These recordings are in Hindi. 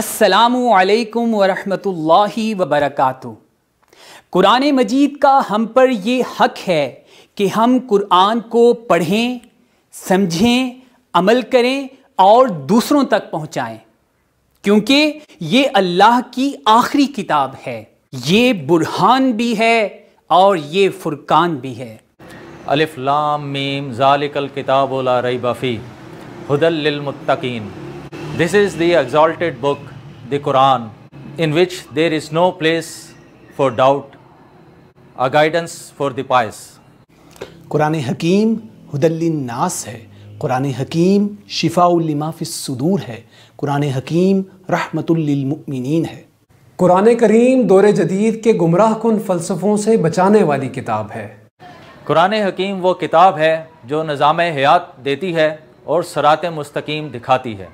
असलकम वरहमतुल्लाहि वबरकातु कुरान मजीद का हम पर ये हक है कि हम कुरान को पढ़ें समझें अमल करें और दूसरों तक पहुँचाएँ क्योंकि ये अल्लाह की आखिरी किताब है ये बुरहान भी है और ये फुरकान भी है लाम मीम ज़ालिकल किताब ला रई बफ़ी हदलमतकीन This is the exalted book, the Quran, in which there is no place for doubt, a guidance for the pious. Quran हकीम हदलनास है कुरान हकीम शिफाउलमाफ़िसूर है कुरान हकीम रहमतुल्लिन है कुरान करीम दौर जदीद के गुमराह कन फ़लसफ़ों से बचाने वाली किताब है कुरान हकीम वो किताब है जो निज़ाम हयात देती है और सरात मस्तकीम दिखाती है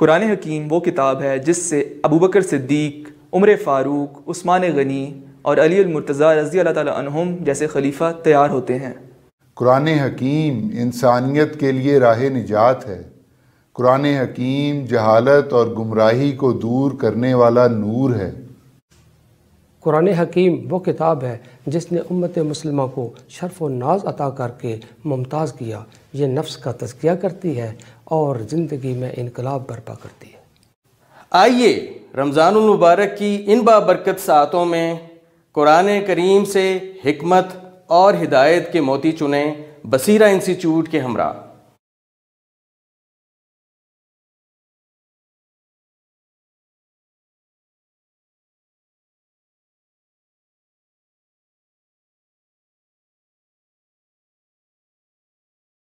कुरान हकीम वो किताब है जिससे अबू बकर सिद्दीक उम्र फ़ारूक उस्मान गनी और अली अलमरतज़ा रज़ी अल्लाह जैसे खलीफा तैयार होते हैं कुरान हकीम इंसानियत के लिए राह निजात है कुरान हकीम जहालत और गुमराही को दूर करने वाला नूर है कुरान हकीम वो किताब है जिसने उम्मत मुसलमा को शर्फ व नाज अता करके मुमताज़ किया ये नफ्स का तस्किया करती है और ज़िंदगी में इनकलाब बर्पा करती है आइए रमज़ानमबारक की इन बाबरकत सातों में कुरान करीम से हमत और हिदायत के मोती चुने बसीरा इंस्टीट्यूट के हमरा